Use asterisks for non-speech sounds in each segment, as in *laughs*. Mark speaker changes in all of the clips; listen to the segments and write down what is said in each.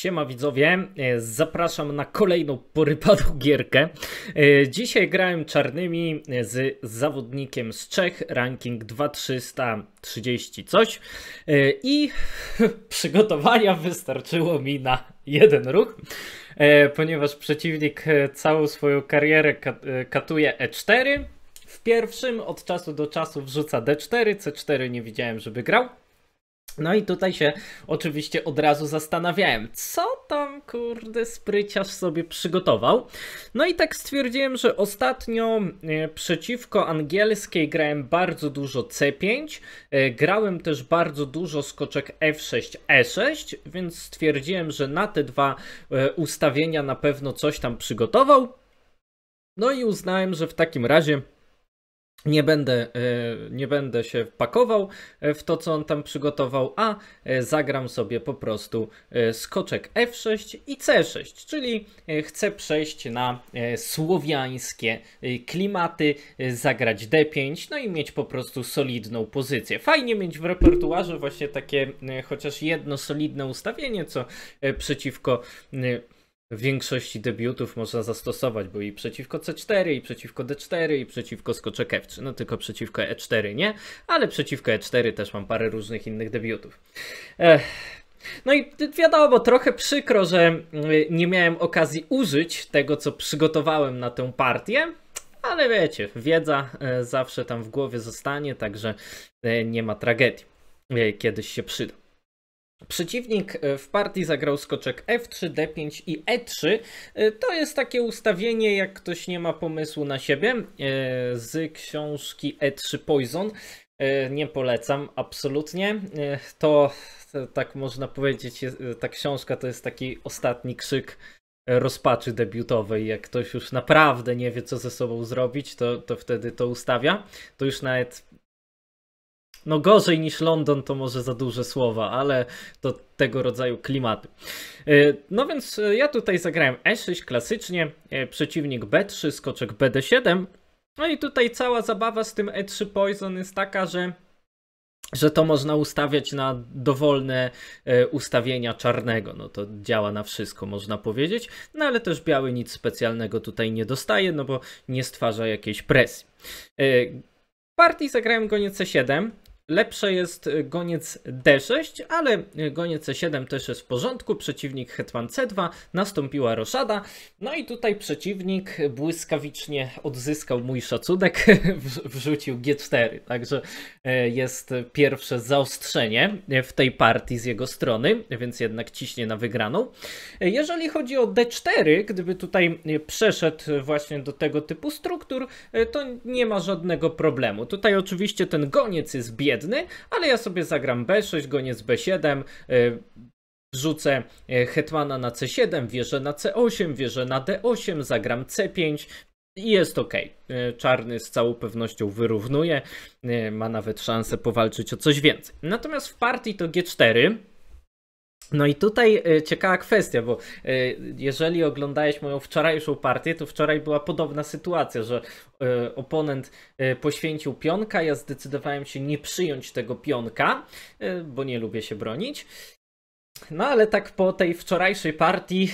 Speaker 1: Siema widzowie, e, zapraszam na kolejną porypaną gierkę. E, dzisiaj grałem czarnymi e, z zawodnikiem z Czech, ranking 2330 coś i *laughs* przygotowania wystarczyło mi na jeden ruch, ponieważ przeciwnik całą swoją karierę katuje E4, w pierwszym od czasu do czasu wrzuca D4, C4 nie widziałem żeby grał. No i tutaj się oczywiście od razu zastanawiałem, co tam kurde spryciarz sobie przygotował. No i tak stwierdziłem, że ostatnio e, przeciwko angielskiej grałem bardzo dużo C5, e, grałem też bardzo dużo skoczek F6, E6, więc stwierdziłem, że na te dwa e, ustawienia na pewno coś tam przygotował. No i uznałem, że w takim razie nie będę, e, nie będę się pakował e, w to, co on tam przygotował, a e, zagram sobie po prostu skoczek F6 i C6, czyli chcę przejść na słowiańskie klimaty, zagrać D5, no i mieć po prostu solidną pozycję. Fajnie mieć w repertuarze właśnie takie chociaż jedno solidne ustawienie, co przeciwko większości debiutów można zastosować, bo i przeciwko C4, i przeciwko D4, i przeciwko skoczek F3, no tylko przeciwko E4 nie, ale przeciwko E4 też mam parę różnych innych debiutów. Ech. No i wiadomo, trochę przykro, że y, nie miałem okazji użyć tego, co przygotowałem na tę partię, ale wiecie, wiedza e, zawsze tam w głowie zostanie, także e, nie ma tragedii. E, kiedyś się przyda. Przeciwnik e, w partii zagrał skoczek F3, D5 i E3. E, to jest takie ustawienie, jak ktoś nie ma pomysłu na siebie, e, z książki E3 Poison. Nie polecam absolutnie. To, tak można powiedzieć, ta książka to jest taki ostatni krzyk rozpaczy debiutowej. Jak ktoś już naprawdę nie wie, co ze sobą zrobić, to, to wtedy to ustawia. To już nawet no gorzej niż London to może za duże słowa, ale to tego rodzaju klimaty. E, no więc e, ja tutaj zagrałem E6 klasycznie, e, przeciwnik B3, skoczek BD7. No i tutaj cała zabawa z tym E3 Poison jest taka, że że to można ustawiać na dowolne ustawienia czarnego. No to działa na wszystko, można powiedzieć. No ale też biały nic specjalnego tutaj nie dostaje, no bo nie stwarza jakiejś presji. Partii zagrałem goniec C7, Lepsze jest y, goniec D6, ale y, goniec C7 e też jest w porządku. Przeciwnik hetman C2, nastąpiła roszada. No i tutaj przeciwnik błyskawicznie odzyskał mój szacunek, *laughs* wrzucił G4. Także e, jest pierwsze zaostrzenie w tej partii z jego strony, więc jednak ciśnie na wygraną. E, jeżeli chodzi o D4, gdyby tutaj przeszedł właśnie do tego typu struktur, to nie ma żadnego problemu. Tutaj oczywiście ten goniec jest biedny, ale ja sobie zagram B6, goniec B7, y, Wrzucę y, hetmana na c7, wieżę na c8, wieżę na d8, zagram c5 i jest ok. Y, czarny z całą pewnością wyrównuje, ma nawet szansę powalczyć o coś więcej. Natomiast w partii to g4, no i tutaj e, ciekawa kwestia, bo e, jeżeli oglądałeś moją wczorajszą partię, to wczoraj była podobna sytuacja, że e, oponent poświęcił pionka, ja zdecydowałem się nie przyjąć tego pionka, bo nie lubię się bronić. No ale tak po tej wczorajszej partii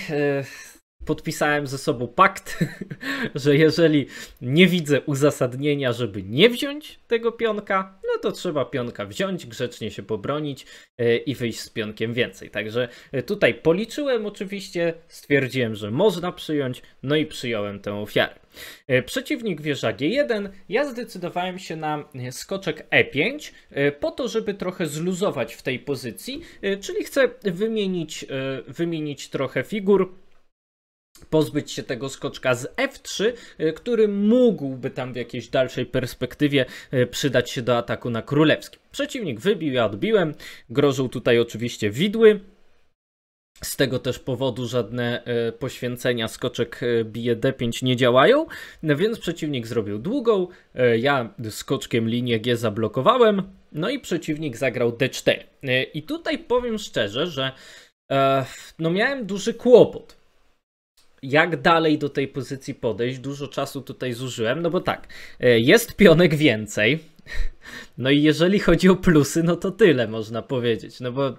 Speaker 1: podpisałem ze sobą pakt, *laughs* że jeżeli nie widzę uzasadnienia, żeby nie wziąć tego pionka, no to trzeba pionka wziąć, grzecznie się pobronić e, i wyjść z pionkiem więcej. Także e, tutaj policzyłem oczywiście, stwierdziłem, że można przyjąć, no i przyjąłem tę ofiarę. E, przeciwnik wieża G1, ja zdecydowałem się na skoczek E5 po to, żeby trochę zluzować w tej pozycji, czyli chcę wymienić, wymienić trochę figur, pozbyć się tego skoczka z F3, e, który mógłby tam w jakiejś dalszej perspektywie e, przydać się do ataku na królewski. Przeciwnik wybił, ja odbiłem, grożą tutaj oczywiście widły, z tego też powodu żadne e, poświęcenia skoczek bije D5 nie działają, no więc przeciwnik zrobił długą, ja skoczkiem linię G zablokowałem, no i przeciwnik zagrał D4. I tutaj powiem szczerze, że no miałem duży kłopot, jak dalej do tej pozycji podejść. Dużo czasu tutaj zużyłem, no bo tak, e, jest pionek więcej, no i jeżeli chodzi o plusy, no to tyle można powiedzieć, no bo e,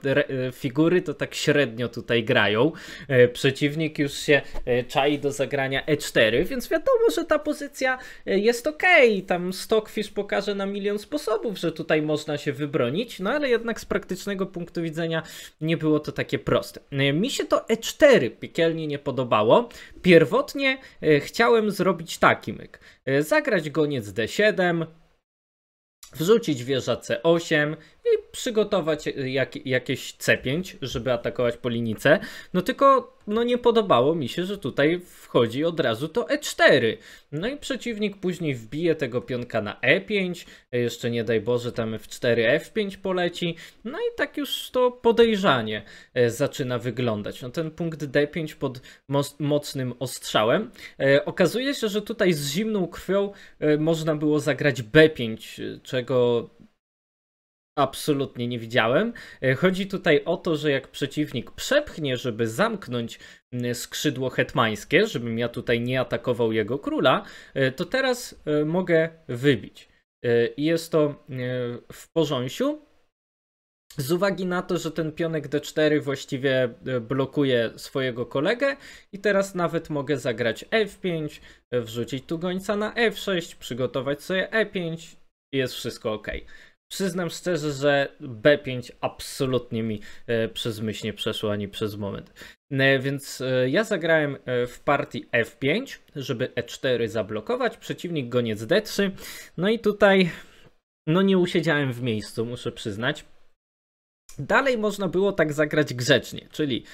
Speaker 1: figury to tak średnio tutaj grają. E, przeciwnik już się e, czai do zagrania E4, więc wiadomo, że ta pozycja jest ok. Tam Stockfish pokaże na milion sposobów, że tutaj można się wybronić, no ale jednak z praktycznego punktu widzenia nie było to takie proste. Mi się to E4 piekielnie nie podobało. Pierwotnie chciałem zrobić taki myk. Zagrać goniec D7, wrzucić wieża C8 i przygotować e, jak, jakieś C5, żeby atakować po linii C. No tylko no nie podobało mi się, że tutaj wchodzi od razu to E4. No i przeciwnik później wbije tego pionka na E5, jeszcze nie daj Boże tam F4, F5 poleci, no i tak już to podejrzanie e, zaczyna wyglądać. No ten punkt D5 pod mocnym ostrzałem. E, okazuje się, że tutaj z zimną krwią e, można było zagrać B5, czego absolutnie nie widziałem. E, chodzi tutaj o to, że jak przeciwnik przepchnie, żeby zamknąć skrzydło hetmańskie, żebym ja tutaj nie atakował jego króla, e, to teraz e, mogę wybić. I jest to w porządku. Z uwagi na to, że ten pionek d4 właściwie blokuje swojego kolegę i teraz nawet mogę zagrać f5, wrzucić tu gońca na f6, przygotować sobie e5 i jest wszystko ok. Przyznam szczerze, że B5 absolutnie mi e, przez myśl nie przeszło ani przez moment. E, więc e, ja zagrałem w partii F5, żeby E4 zablokować, przeciwnik goniec D3. No i tutaj no nie usiedziałem w miejscu, muszę przyznać. Dalej można było tak zagrać grzecznie, czyli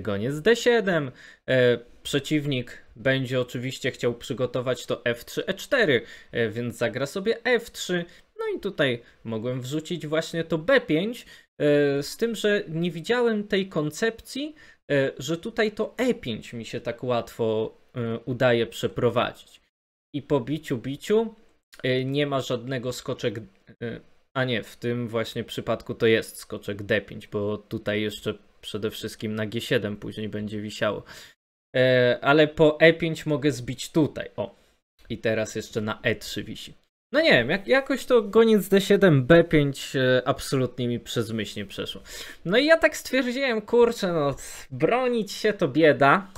Speaker 1: goniec D7, przeciwnik będzie oczywiście chciał przygotować to F3, E4, więc zagra sobie F3, i tutaj mogłem wrzucić właśnie to B5, e, z tym, że nie widziałem tej koncepcji, e, że tutaj to E5 mi się tak łatwo e, udaje przeprowadzić. I po biciu, biciu nie ma żadnego skoczek, a nie, w tym właśnie przypadku to jest skoczek D5, bo tutaj jeszcze przede wszystkim na G7 później będzie wisiało. Ale po E5 mogę zbić tutaj, o. I teraz jeszcze na E3 wisi. No nie wiem, jak, jakoś to goniec D7B5 e, absolutnie mi przez myśl nie przeszło. No i ja tak stwierdziłem, kurczę, no bronić się to bieda.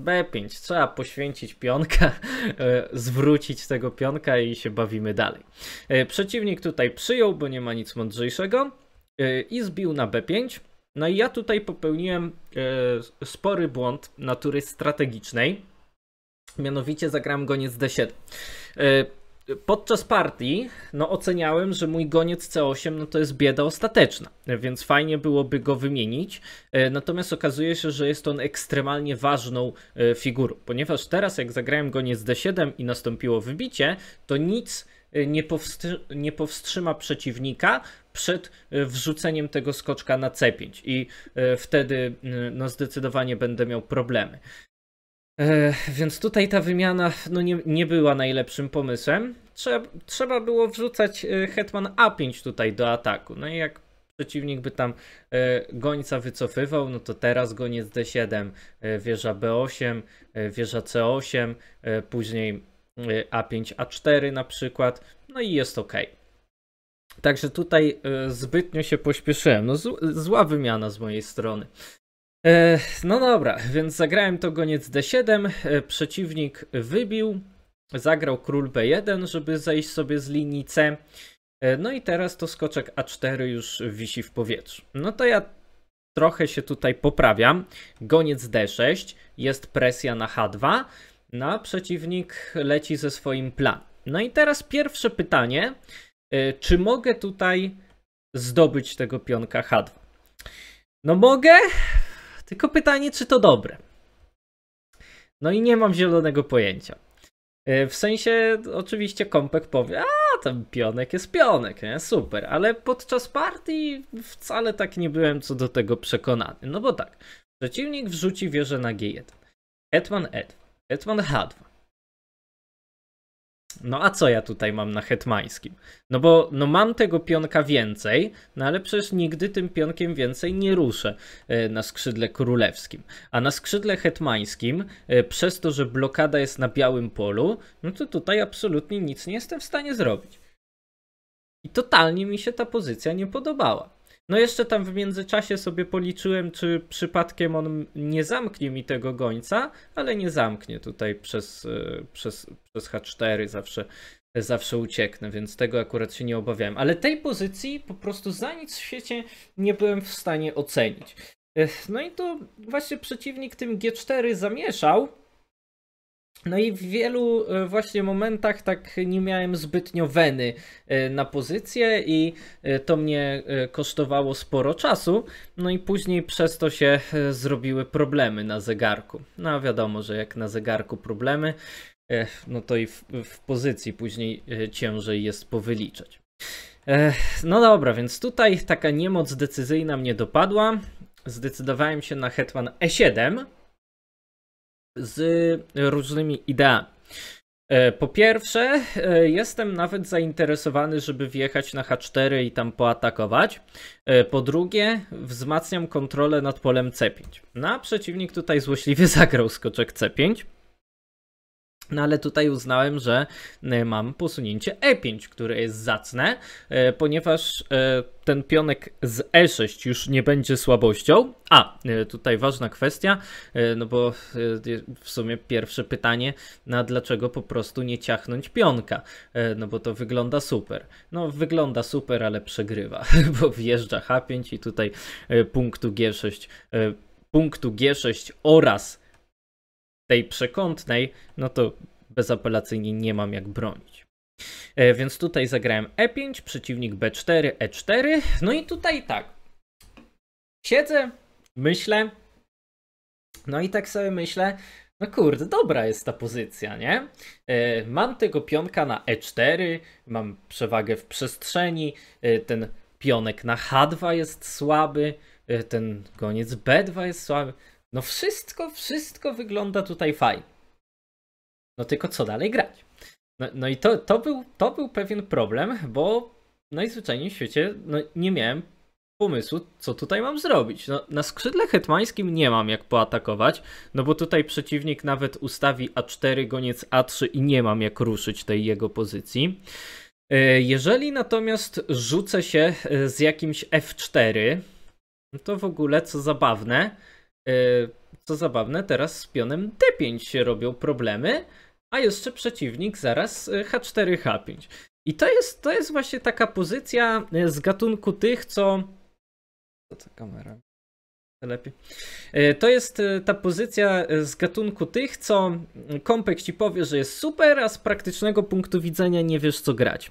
Speaker 1: B5, trzeba poświęcić pionka, *laughs* e, zwrócić tego pionka i się bawimy dalej. E, przeciwnik tutaj przyjął, bo nie ma nic mądrzejszego i zbił na B5. No i ja tutaj popełniłem spory błąd natury strategicznej, mianowicie zagrałem goniec D7 podczas partii no, oceniałem, że mój goniec C8 no, to jest bieda ostateczna, więc fajnie byłoby go wymienić. E, natomiast okazuje się, że jest on ekstremalnie ważną e, figurą, ponieważ teraz jak zagrałem goniec D7 i nastąpiło wybicie, to nic e, nie, powstrzy nie powstrzyma przeciwnika przed wrzuceniem tego skoczka na C5 i wtedy no, zdecydowanie będę miał problemy. Więc tutaj ta wymiana no nie, nie była najlepszym pomysłem. Trzeba, trzeba było wrzucać e, Hetman A5 tutaj do ataku. No i jak przeciwnik by tam e, gońca wycofywał, no to teraz goniec D7, e, wieża B8, wieża C8, później A5, A4 na przykład. No i jest ok. Także tutaj zbytnio się pośpieszyłem. No zła wymiana z mojej strony. E, no dobra, więc zagrałem to goniec D7, e, przeciwnik wybił, zagrał król B1, żeby zejść sobie z linii C. E, no i teraz to skoczek A4 już wisi w powietrzu. No to ja trochę się tutaj poprawiam. Goniec D6, jest presja na H2, no a przeciwnik leci ze swoim plan. No i teraz pierwsze pytanie, czy mogę tutaj zdobyć tego pionka H2? No mogę, tylko pytanie, czy to dobre. No i nie mam zielonego pojęcia. E, w sensie, oczywiście kompek powie, a ten pionek jest pionek, nie? super, ale podczas partii wcale tak nie byłem co do tego przekonany. No bo tak, przeciwnik wrzuci wieżę na G1, Hetman E2, Hetman H2, no a co ja tutaj mam na hetmańskim? No bo no mam tego pionka więcej, no ale przecież nigdy tym pionkiem więcej nie ruszę e, na skrzydle królewskim. A na skrzydle hetmańskim, e, przez to, że blokada jest na białym polu, no to tutaj absolutnie nic nie jestem w stanie zrobić. I totalnie mi się ta pozycja nie podobała. No jeszcze tam w międzyczasie sobie policzyłem, czy przypadkiem on nie zamknie mi tego gońca, ale nie zamknie tutaj przez, e, przez, przez H4 zawsze, zawsze ucieknę, więc tego akurat się nie obawiałem. Ale tej pozycji po prostu za nic w świecie nie byłem w stanie ocenić. E, no i to właśnie przeciwnik tym G4 zamieszał, no i w wielu e, właśnie momentach tak nie miałem zbytnio weny e, na pozycję i e, to mnie kosztowało sporo czasu. No i później przez to się zrobiły problemy na zegarku. No a wiadomo, że jak na zegarku problemy, no to i w, w pozycji później ciężej jest powyliczać. No dobra, więc tutaj taka niemoc decyzyjna mnie dopadła. Zdecydowałem się na Hetman E7, z e, różnymi ideami. E, po pierwsze, e, jestem nawet zainteresowany, żeby wjechać na H4 i tam poatakować. Po drugie, wzmacniam kontrolę nad polem C5. Na no, przeciwnik tutaj złośliwie *laughs* zagrał skoczek C5. No ale tutaj uznałem, że e, mam posunięcie E5, które jest zacne, e, ponieważ e, ten pionek z E6 już nie będzie słabością. A, tutaj ważna kwestia, no bo w sumie pierwsze pytanie, na dlaczego po prostu nie ciachnąć pionka? No bo to wygląda super. No wygląda super, ale przegrywa, *laughs* bo wjeżdża H5 i tutaj punktu G6, punktu G6 oraz tej przekątnej, no to bezapelacyjnie nie mam jak bronić. E, więc tutaj zagrałem E5, przeciwnik B4, E4. No i tutaj tak. Siedzę, myślę. No i tak sobie myślę, no kurde, dobra jest ta pozycja, nie? E, mam tego pionka na E4, mam przewagę w przestrzeni, e, ten pionek na H2 jest słaby, ten goniec B2 jest słaby. No wszystko, wszystko wygląda tutaj fajnie. No tylko co dalej grać? No, no i to, to, był, to był pewien problem, bo najzwyczajniej w świecie no, nie miałem pomysłu, co tutaj mam zrobić. No, na skrzydle hetmańskim nie mam jak poatakować, no bo tutaj przeciwnik nawet ustawi A4, goniec A3 i nie mam jak ruszyć tej jego pozycji. E, jeżeli natomiast rzucę się e, z jakimś F4, no to w ogóle co zabawne, E, co zabawne, teraz z pionem D5 się robią problemy, a jeszcze przeciwnik zaraz H4, e, H5. I to jest, to jest właśnie taka pozycja e, z gatunku tych, co. Co ta kamera? Lepiej. To jest ta pozycja z gatunku tych, co kompek ci powie, że jest super, a z praktycznego punktu widzenia nie wiesz co grać.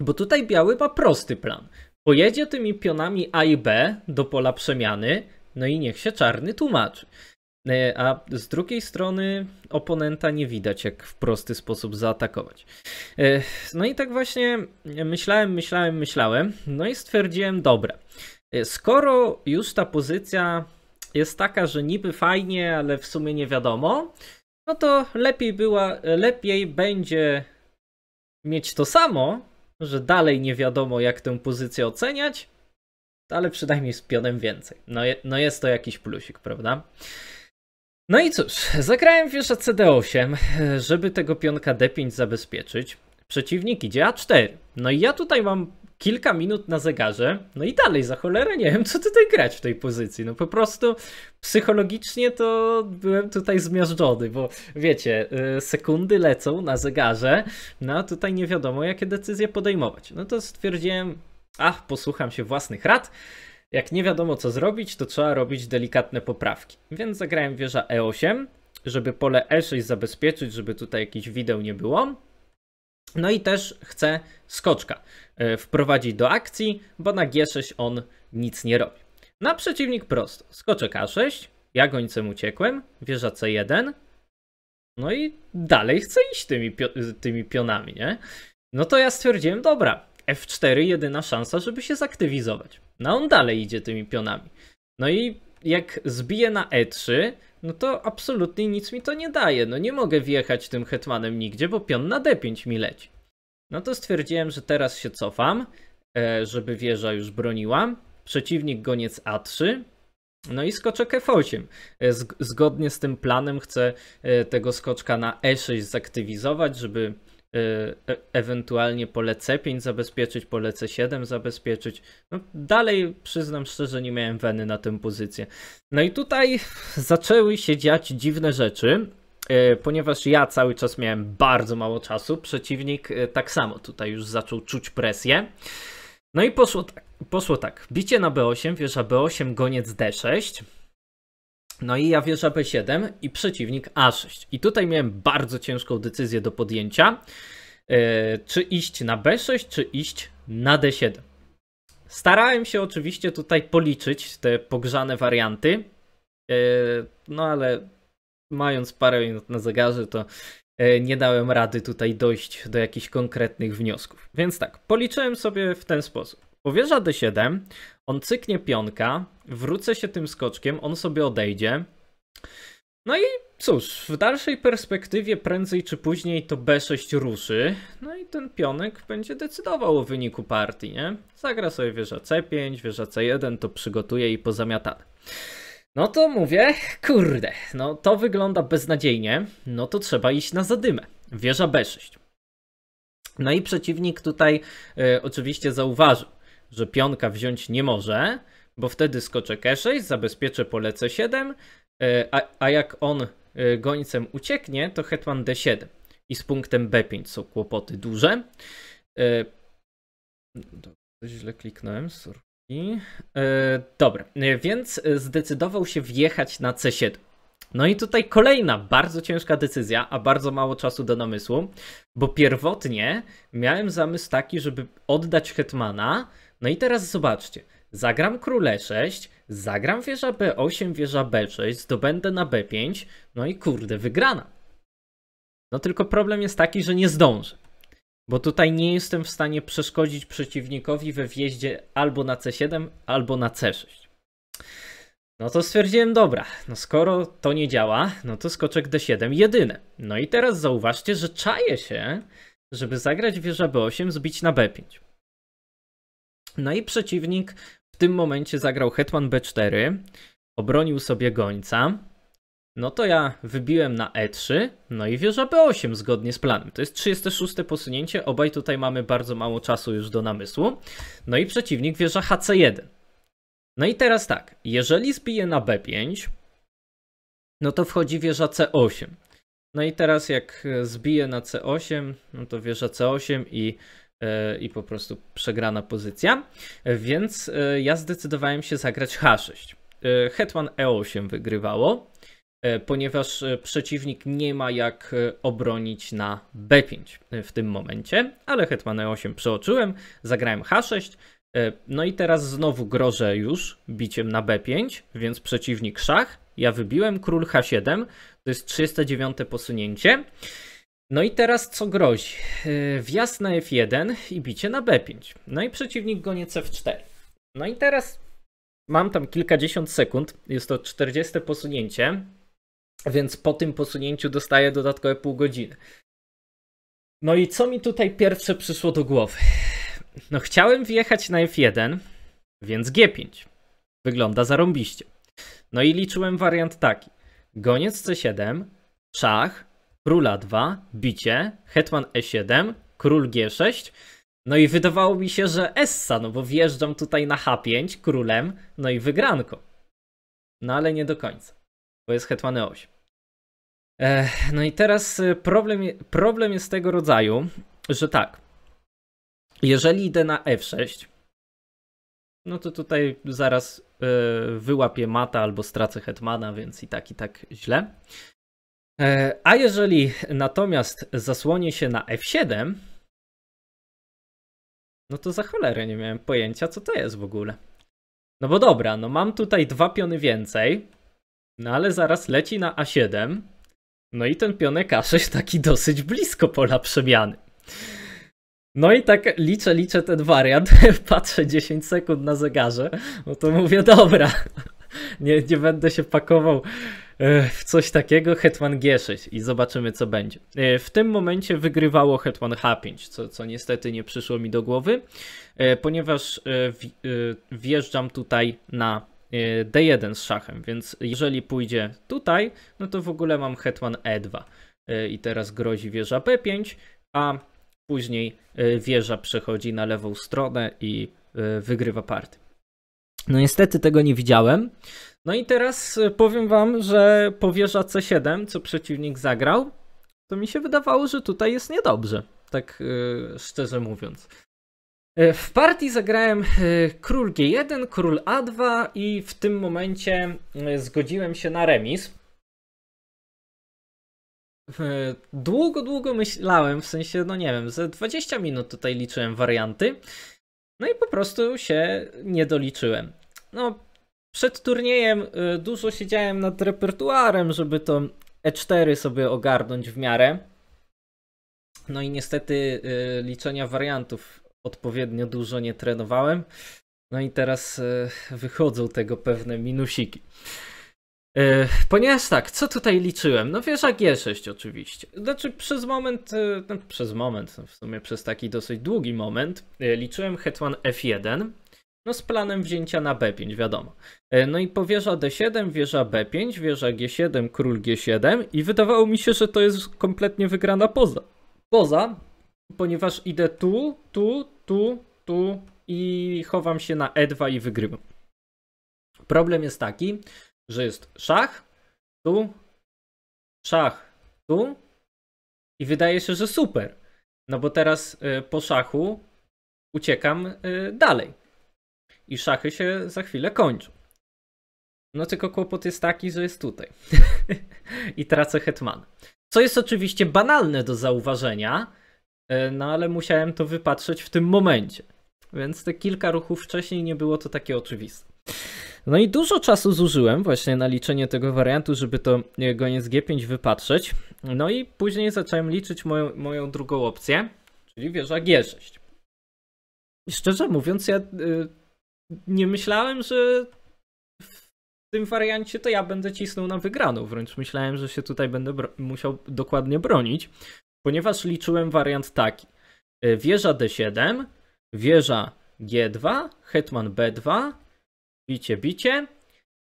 Speaker 1: Bo tutaj biały ma prosty plan. Pojedzie tymi pionami A i B do pola przemiany, no i niech się czarny tłumaczy. E, a z drugiej strony oponenta nie widać, jak w prosty sposób zaatakować. E, no i tak właśnie myślałem, myślałem, myślałem, no i stwierdziłem, dobra, e, skoro już ta pozycja jest taka, że niby fajnie, ale w sumie nie wiadomo, no to lepiej była, lepiej będzie mieć to samo, że dalej nie wiadomo, jak tę pozycję oceniać, ale przynajmniej z pionem więcej. No, je, no jest to jakiś plusik, prawda? No i cóż, zagrałem wieża CD8, żeby tego pionka D5 zabezpieczyć. Przeciwnik idzie A4. No i ja tutaj mam kilka minut na zegarze, no i dalej za cholerę nie wiem, co tutaj grać w tej pozycji. No po prostu psychologicznie to byłem tutaj zmiażdżony, bo wiecie, y, sekundy lecą na zegarze, no a tutaj nie wiadomo, jakie decyzje podejmować. No to stwierdziłem, a posłucham się własnych rad. Jak nie wiadomo co zrobić, to trzeba robić delikatne poprawki. Więc zagrałem wieża E8, żeby pole E6 zabezpieczyć, żeby tutaj jakiś wideł nie było. No i też chcę skoczka e, wprowadzić do akcji, bo na G6 on nic nie robi. Na przeciwnik prosto. Skoczek A6, ja gońcem uciekłem, wieża C1. No i dalej chcę iść tymi, pio tymi pionami, nie? No to ja stwierdziłem, dobra, F4 jedyna szansa, żeby się zaktywizować. No on dalej idzie tymi pionami. No i jak zbiję na E3, no to absolutnie nic mi to nie daje. No nie mogę wjechać tym hetmanem nigdzie, bo pion na D5 mi leci. No to stwierdziłem, że teraz się cofam, e, żeby wieża już broniła. Przeciwnik goniec A3. No i skoczek F8. E, zgodnie z tym planem chcę e, tego skoczka na E6 zaktywizować, żeby Y, e, ewentualnie pole C5 zabezpieczyć, pole C7 zabezpieczyć. No, dalej przyznam szczerze, nie miałem weny na tę pozycję. No i tutaj zaczęły się dziać dziwne rzeczy, y, ponieważ ja cały czas miałem bardzo mało czasu, przeciwnik y, tak samo tutaj już zaczął czuć presję. No i poszło tak, poszło tak. bicie na B8, wieża B8, goniec D6. No i ja wierzę B7 i przeciwnik A6. I tutaj miałem bardzo ciężką decyzję do podjęcia, e, czy iść na B6, czy iść na D7. Starałem się oczywiście tutaj policzyć te pogrzane warianty, e, no ale mając parę minut na zegarze, to e, nie dałem rady tutaj dojść do jakichś konkretnych wniosków. Więc tak, policzyłem sobie w ten sposób. Powierza D7, on cyknie pionka, wrócę się tym skoczkiem, on sobie odejdzie. No i cóż, w dalszej perspektywie prędzej czy później to B6 ruszy, no i ten pionek będzie decydował o wyniku partii, nie? Zagra sobie wieża C5, wieża C1, to przygotuje i pozamiatane. No to mówię, kurde, no to wygląda beznadziejnie, no to trzeba iść na zadymę. Wieża B6. No i przeciwnik tutaj y, oczywiście zauważył, że pionka wziąć nie może, bo wtedy skoczę K6, zabezpieczę pole C7, e, a, a jak on e, gońcem ucieknie, to hetman D7. I z punktem B5 są kłopoty duże. E, źle kliknąłem, sorry. Dobra, więc zdecydował się wjechać na C7. No i tutaj kolejna bardzo ciężka decyzja, a bardzo mało czasu do namysłu, bo pierwotnie miałem zamysł taki, żeby oddać hetmana, no i teraz zobaczcie. Zagram e 6, zagram wieża b8, wieża b6, zdobędę na b5, no i kurde, wygrana. No tylko problem jest taki, że nie zdążę. Bo tutaj nie jestem w stanie przeszkodzić przeciwnikowi we wjeździe albo na c7, albo na c6. No to stwierdziłem, dobra, no skoro to nie działa, no to skoczek d7 jedyne. No i teraz zauważcie, że czaję się, żeby zagrać wieża b8, zbić na b5. No i przeciwnik w tym momencie zagrał hetman b4, obronił sobie gońca. No to ja wybiłem na e3, no i wieża b8 zgodnie z planem. To jest 36 posunięcie, obaj tutaj mamy bardzo mało czasu już do namysłu. No i przeciwnik wieża hc1. No i teraz tak, jeżeli zbije na b5, no to wchodzi wieża c8. No i teraz jak zbije na c8, no to wieża c8 i E, i po prostu przegrana pozycja, e, więc e, ja zdecydowałem się zagrać H6. Hetman E8 wygrywało, ponieważ przeciwnik nie ma jak obronić na B5 w tym momencie, ale Hetman E8 przeoczyłem, zagrałem H6, no i teraz znowu grożę już biciem na B5, więc przeciwnik szach, ja wybiłem król H7, to jest 39 posunięcie, no i teraz co grozi? Y, wjazd na F1 i bicie na B5. No i przeciwnik gonie C4. No i teraz mam tam kilkadziesiąt sekund, jest to 40 posunięcie, więc po tym posunięciu dostaję dodatkowe pół godziny. No i co mi tutaj pierwsze przyszło do głowy? No chciałem wjechać na F1, więc G5. Wygląda zarąbiście. No i liczyłem wariant taki. Goniec C7, szach, króla 2, bicie, hetman e7, król g6. No i wydawało mi się, że Essa, no bo wjeżdżam tutaj na h5 królem, no i wygranko. No ale nie do końca, bo jest hetman e8. Ech, no i teraz y, problem, problem jest tego rodzaju, że tak, jeżeli idę na f6, no to tutaj zaraz yy, wyłapię mata albo stracę hetmana, więc i tak, i tak źle. E, a jeżeli natomiast zasłonię się na F7, no to za cholerę nie miałem pojęcia, co to jest w ogóle. No bo dobra, no mam tutaj dwa piony więcej, no ale zaraz leci na A7, no i ten pionek A6 taki dosyć blisko pola przemiany. No i tak liczę, liczę ten wariant, *laughs* patrzę 10 sekund na zegarze, no to mówię, dobra, *laughs* nie, nie będę się pakował w coś takiego Hetman G6 i zobaczymy co będzie. W tym momencie wygrywało Hetman H5, co, co niestety nie przyszło mi do głowy, e, ponieważ e, e, wjeżdżam tutaj na D1 z szachem, więc jeżeli pójdzie tutaj, no to w ogóle mam Hetman E2 i teraz grozi wieża B5, a później wieża przechodzi na lewą stronę i wygrywa partię. No niestety tego nie widziałem. No i teraz e, powiem wam, że powierza C7, co przeciwnik zagrał, to mi się wydawało, że tutaj jest niedobrze, tak yy, szczerze mówiąc. E, w partii zagrałem król G1, król A2 i w tym momencie zgodziłem się na remis. Długo, długo myślałem, w sensie, no nie wiem, ze 20 minut tutaj liczyłem warianty. No i po prostu się nie doliczyłem. No, przed turniejem y, dużo siedziałem nad repertuarem, żeby to E4 sobie ogarnąć w miarę. No i niestety y, liczenia wariantów odpowiednio dużo nie trenowałem. No i teraz y, wychodzą tego pewne minusiki. E, ponieważ tak, co tutaj liczyłem? No wieża G6 oczywiście. Znaczy przez moment, e, no, przez moment, no, w sumie przez taki dosyć długi moment, e, liczyłem hetman F1, no z planem wzięcia na B5, wiadomo. no i po wieża D7, wieża B5, wieża G7, król G7 i wydawało mi się, że to jest kompletnie wygrana poza. Poza, ponieważ idę tu, tu, tu, tu i chowam się na E2 i wygrywam. Problem jest taki, że jest szach, tu, szach, tu i wydaje się, że super. No bo teraz y, po szachu uciekam y, dalej. I szachy się za chwilę kończą. No tylko kłopot jest taki, że jest tutaj. *laughs* I tracę hetman. Co jest oczywiście banalne do zauważenia, y, no ale musiałem to wypatrzeć w tym momencie. Więc te kilka ruchów wcześniej nie było to takie oczywiste. No i dużo czasu zużyłem właśnie na liczenie tego wariantu, żeby to e, goniec G5 wypatrzeć. No i później zacząłem liczyć moją, moją drugą opcję, czyli wieża G6. szczerze mówiąc, ja e, nie myślałem, że w tym wariancie to ja będę cisnął na wygraną. Wręcz myślałem, że się tutaj będę musiał dokładnie bronić, ponieważ liczyłem wariant taki. E, wieża D7, wieża G2, hetman B2, bicie, bicie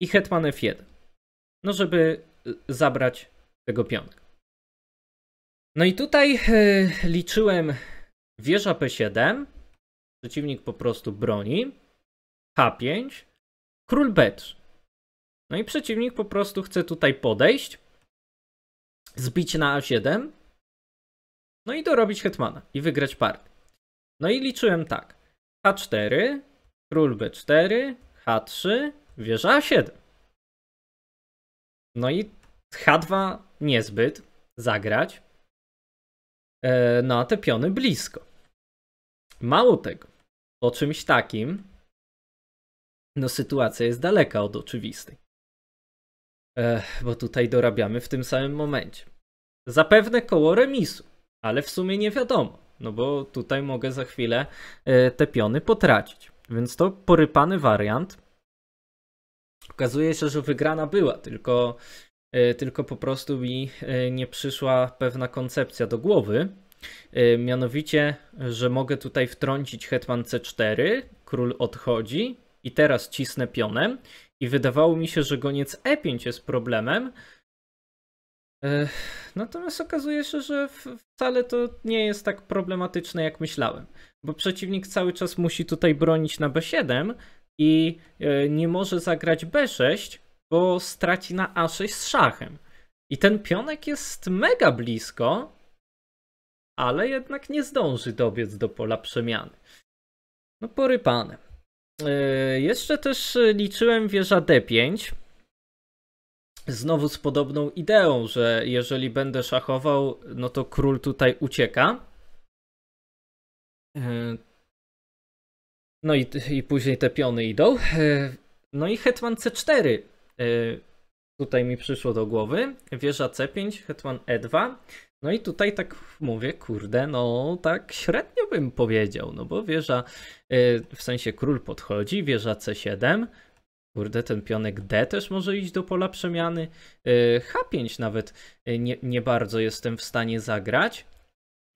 Speaker 1: i hetman f1. No, żeby y, zabrać tego pionka. No i tutaj y, liczyłem wieża p7, przeciwnik po prostu broni, h5, król b3. No i przeciwnik po prostu chce tutaj podejść, zbić na a7, no i dorobić hetmana i wygrać partię. No i liczyłem tak, h4, król b4, H3, wieża A7. No i H2 niezbyt zagrać. E, no a te piony blisko. Mało tego, po czymś takim, no sytuacja jest daleka od oczywistej. E, bo tutaj dorabiamy w tym samym momencie. Zapewne koło remisu, ale w sumie nie wiadomo, no bo tutaj mogę za chwilę e, te piony potracić. Więc to porypany wariant. Okazuje się, że wygrana była, tylko, e, tylko po prostu mi e, nie przyszła pewna koncepcja do głowy. E, mianowicie, że mogę tutaj wtrącić Hetman C4, król odchodzi i teraz cisnę pionem. I wydawało mi się, że goniec E5 jest problemem. Natomiast okazuje się, że wcale to nie jest tak problematyczne, jak myślałem bo przeciwnik cały czas musi tutaj bronić na B7 i e, nie może zagrać B6, bo straci na A6 z szachem. I ten pionek jest mega blisko, ale jednak nie zdąży dobiec do pola przemiany. No porypane. E, jeszcze też e, liczyłem wieża D5. Znowu z podobną ideą, że jeżeli będę szachował, no to król tutaj ucieka. No i, i później te piony idą. E, no i Hetman C4. E, tutaj mi przyszło do głowy. Wieża C5, Hetman E2. No i tutaj tak mówię, kurde, no tak średnio bym powiedział, no bo wieża, e, w sensie król podchodzi, wieża C7, kurde, ten pionek D też może iść do pola przemiany, H5 nawet nie, nie bardzo jestem w stanie zagrać,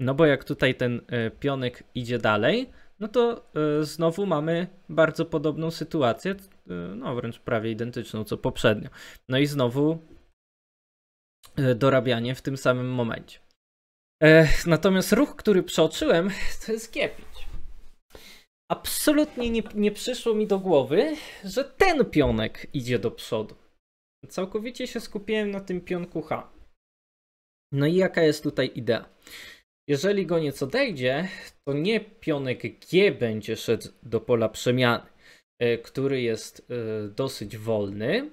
Speaker 1: no bo jak tutaj ten e, pionek idzie dalej, no to e, znowu mamy bardzo podobną sytuację, e, no wręcz prawie identyczną co poprzednio. No i znowu dorabianie w tym samym momencie. Natomiast ruch, który przeoczyłem, *laughs* to jest kiepić. Absolutnie nie, nie przyszło mi do głowy, że ten pionek idzie do przodu. Całkowicie się skupiłem na tym pionku H. No i jaka jest tutaj idea? Jeżeli goniec odejdzie, to nie pionek G będzie szedł do pola przemiany, e, który jest e, dosyć wolny,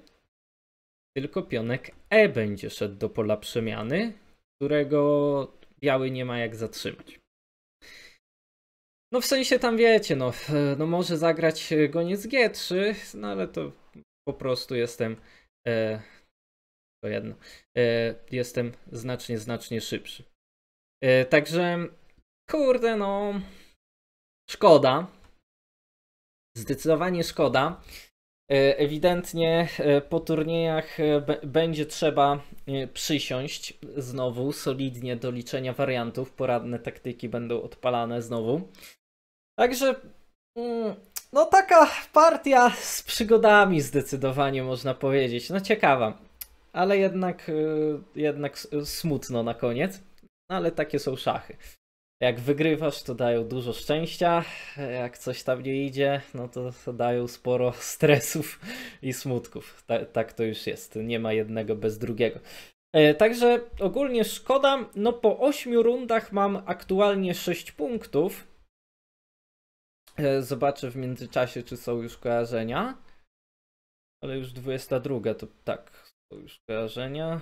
Speaker 1: tylko pionek E będzie szedł do pola przemiany, którego biały nie ma jak zatrzymać. No w sensie tam wiecie, no, no może zagrać goniec G3, no ale to po prostu jestem e, to jedno. E, jestem znacznie, znacznie szybszy. E, także, kurde, no. Szkoda. Zdecydowanie szkoda. E, ewidentnie e, po turniejach będzie trzeba przysiąść znowu solidnie do liczenia wariantów. Poradne taktyki będą odpalane znowu. Także, mm, no, taka partia z przygodami zdecydowanie można powiedzieć. No, ciekawa, ale jednak, jednak smutno na koniec. No ale takie są szachy. Jak wygrywasz, to dają dużo szczęścia. Jak coś tam nie idzie, no to dają sporo *laughs* stresów i smutków. Ta, tak to już jest. Nie ma jednego bez drugiego. E, także ogólnie szkoda. No po 8 rundach mam aktualnie 6 punktów. E, zobaczę w międzyczasie, czy są już kojarzenia. Ale już 22, to tak, są już kojarzenia.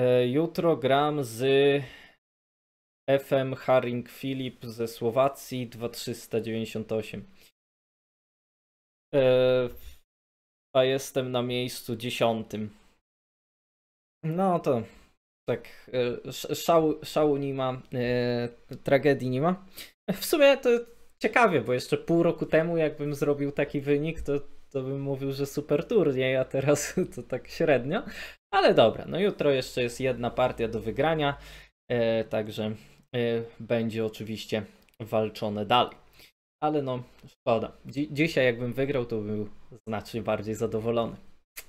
Speaker 1: E, jutro gram z FM Haring Filip ze Słowacji 2398. E, a jestem na miejscu dziesiątym. No to tak, e, szału, szału nie ma, tragedii nie ma. W sumie to ciekawie, bo jeszcze pół roku temu, jakbym zrobił taki wynik, to to bym mówił, że super turniej, a teraz *laughs* to tak średnio. Ale dobra, no jutro jeszcze jest jedna partia do wygrania, e, także e, będzie oczywiście walczone dalej. Ale no, szkoda. Dzi dzisiaj jakbym wygrał, to był znacznie bardziej zadowolony.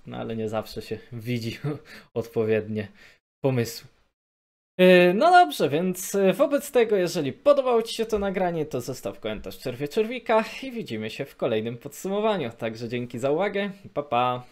Speaker 1: No ale nie zawsze się *laughs* widzi *laughs* odpowiednie pomysły. E, no dobrze, więc e, wobec tego, jeżeli podobało Ci się to nagranie, to zostaw komentarz w przerwie czerwika i widzimy się w kolejnym podsumowaniu. Także dzięki za uwagę, pa pa!